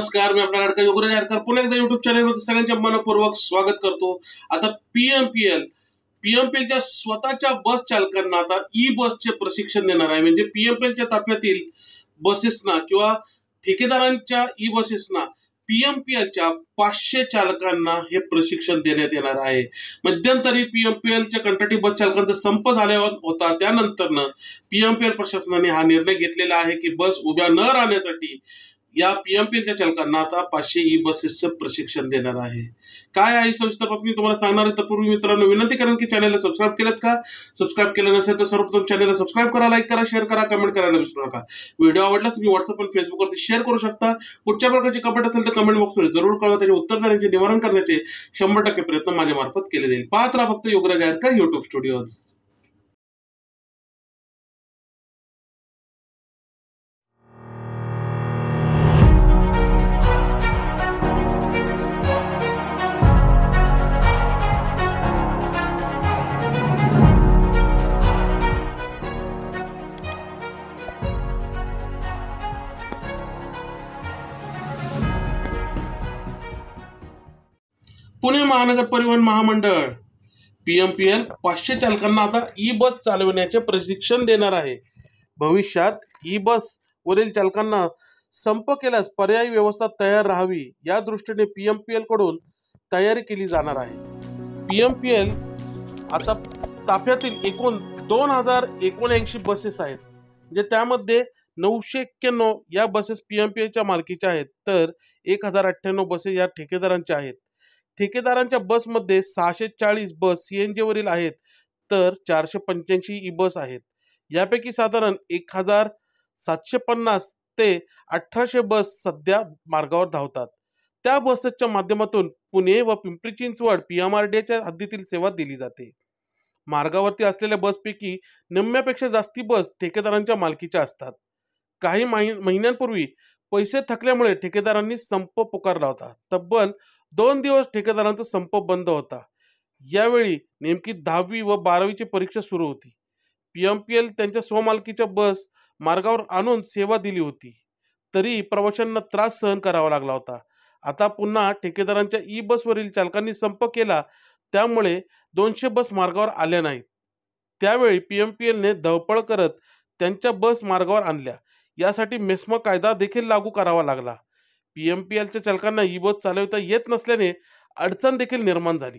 नमस्कार मी आपला लाडका योगराज आरकर पुन्हा एकदा युट्यूब चॅनलमध्ये सगळ्यांच्या मनपूर्वक स्वागत करतो आता पीएमपीएल पीएमपीएलच्या स्वतःच्या बस चालकांना आता ई बसचे प्रशिक्षण देणार आहे म्हणजे पीएमपीएलच्या ताफ्यातील बसेसना किंवा ठेकेदारांच्या ई बसेसना पीएमपीएलच्या च्या पाचशे चालकांना हे प्रशिक्षण देण्यात येणार आहे मध्यंतरी पीएमपीएलच्या एम बस चालकांचा संप झाल्यावर होता त्यानंतरनं पीएमपीएल प्रशासनाने हा निर्णय घेतलेला आहे की बस उभ्या न राहण्यासाठी या पी एम पी चालकांना आता पाचशे ई बसेसचं प्रशिक्षण देणार आहे काय आहे सविस्तर बातमी तुम्हाला सांगणार आहे पूर्वी मित्रांनो विनंती करेन की चॅनलला सबस्क्राईब केलं का सबस्क्राईब केलं नसेल तर सर्वप्रथम चॅनलला सबस्क्राईब करा लाईक करा शेअर करा कमेंट करायला विसरू नका व्हिडिओ आवडला तुम्ही व्हॉट्सअप आणि फेसबुकवरती शेअर करू शकता कुठच्या प्रकारची कमेंट असेल तर कमेंट बॉक्समध्ये जरूर कळवा त्याचे उत्तर देण्याचे निवारण करण्याचे शंभर टक्के प्रयत्न मार्फत केले जाईल पात्र फक्त योगराज का युट्यूब स्टुडिओज महानगर परिवहन महामंडळ पी एम पी एल पाचशे चालकांना आता ई बस चालविण्याचे प्रशिक्षण देणार आहे भविष्यात ई बस वरील चालकांना संप केल्यास पर्यायी व्यवस्था तयार राहावी या दृष्टीने पी एम पी तयारी केली जाणार आहे पी एम पी एल आता ताफ्यातील एकूण दोन हजार एकोणऐंशी बसेस आहेत म्हणजे त्यामध्ये नऊशे एक्क्याण्णव या बसेस पी पी एलच्या मालकीच्या आहेत तर एक हजार अठ्ठ्याण्णव बसेस या ठेकेदारांच्या आहेत ठेकेदारांच्या बसमध्ये सहाशे चाळीस बस सी एन जीवरील आहेत तर चारशे पंच्याऐंशी ई बस आहेत यापैकी साधारण एक हजार सातशे पन्नास ते अठराशे बस सध्या मार्गावर धावतात त्या बसच्या माध्यमातून पुणे व Pimpri Chinchwad P M R डीच्या हद्दीतील सेवा दिली जाते मार्गावरती असलेल्या बसपैकी निम्म्यापेक्षा जास्ती बस ठेकेदारांच्या मालकीच्या असतात काही महिन्यांपूर्वी पैसे थकल्यामुळे ठेकेदारांनी संप पुकारला होता तब्बल दोन दिवस ठेकेदारांचा संप बंद होता यावेळी नेमकी दहावी व बारावीची परीक्षा सुरू होती पी एम पी एल त्यांच्या स्वमालकीच्या बस मार्गावर आणून सेवा दिली होती तरी प्रवाशांना त्रास सहन करावा लागला होता आता पुन्हा ठेकेदारांच्या ई बसवरील चालकांनी संप केला त्यामुळे दोनशे बस मार्गावर आल्या नाहीत त्यावेळी पी एम पी एलने धवपळ करत त्यांच्या बस मार्गावर आणल्या यासाठी मेस्मा कायदा देखील लागू करावा लागला पी एम पी एलच्या चालकांना ई बस चालवता येत नसल्याने अडचण देखील निर्माण झाली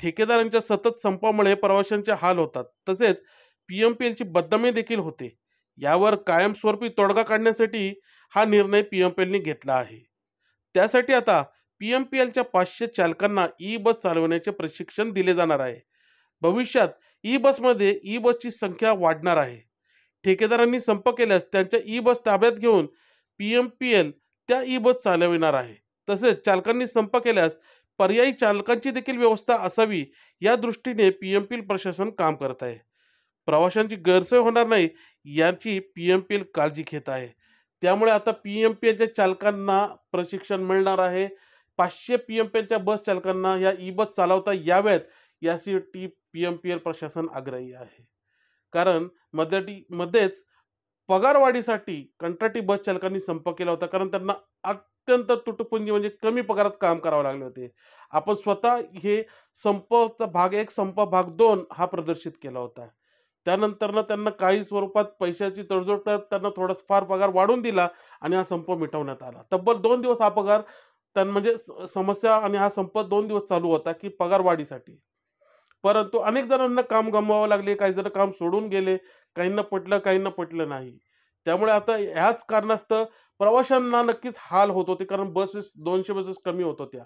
ठेकेदारांच्या सतत संपामुळे प्रवाशांचे हाल होतात तसेच पी एम पी एलची बदनामी देखील होते यावर कायमस्वरूपी तोडगा काढण्यासाठी हा निर्णय पी एम पी एलने घेतला आहे त्यासाठी आता पी एम पी एलच्या पाचशे चालकांना ई बस चालवण्याचे प्रशिक्षण दिले जाणार आहे भविष्यात ई बसमध्ये ई बसची संख्या वाढणार आहे ठेकेदारांनी संप केल्यास त्यांच्या ई बस ताब्यात घेऊन पी एम पी एल त्या ई बस चालविणार आहे तसेच चालकांनी संप केल्यास पर्यायी चालकांची देखील व्यवस्था असावी या दृष्टीने पी एम पी एल प्रशासन काम करत आहे प्रवाशांची गैरसोय होणार नाही याची पी एम पी एल काळजी घेत आहे त्यामुळे आता पी एम पी एलच्या चालकांना प्रशिक्षण मिळणार आहे पाचशे पी एम पी एलच्या बस चालकांना या ई बस चालवता याव्यात यासाठी पी एम पी एल प्रशासन आग्रही आहे कारण मध्यटी मध्येच पगारवाढीसाठी कंत्राटी बस चालकांनी संप केला होता कारण त्यांना अत्यंत तुटपुंजी म्हणजे कमी पगारात काम करावे लागले होते आपण स्वतः हे संप भाग एक संप भाग दोन हा प्रदर्शित केला होता त्यानंतरनं त्यांना काही स्वरूपात पैशाची तडजोड तर त्यांना थोडा फार पगार वाढून दिला आणि हा संप मिटवण्यात आला तब्बल दोन दिवस हा पगार त्यां म्हणजे समस्या आणि हा संप दोन दिवस चालू होता की पगारवाढीसाठी परंतु अनेक जणांना काम गमवावं लागले काही जण काम सोडून गेले काहींना पटलं काहींना पटलं नाही त्यामुळे आता ह्याच कारणास्तव प्रवाशांना नक्कीच हाल होत होते कारण बसेस दोनशे बसेस कमी होत होत्या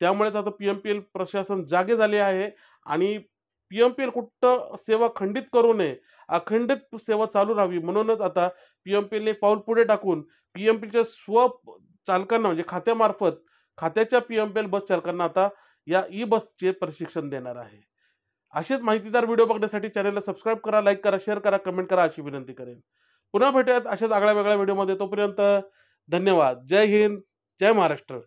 त्यामुळेच आता पी एम पी एल प्रशासन जागे झाले आहे आणि पी एम पी एल कुठं सेवा खंडित करू नये अखंडित सेवा चालू राहावी म्हणूनच आता पी एम पी एलने पाऊल पुढे टाकून पी एम पीच्या स्व चालकांना म्हणजे खात्यामार्फत खात्याच्या P M P L bus चालकांना आता या ई बसचे प्रशिक्षण देणार आहे असेच माहितीदार व्हिडिओ बघण्यासाठी चॅनलला सबस्क्राईब करा लाईक करा शेअर करा कमेंट करा अशी विनंती करेन पुन्हा भेटूयात अशाच आगळ्या वेगळ्या व्हिडिओमध्ये तोपर्यंत धन्यवाद जय हिंद जय महाराष्ट्र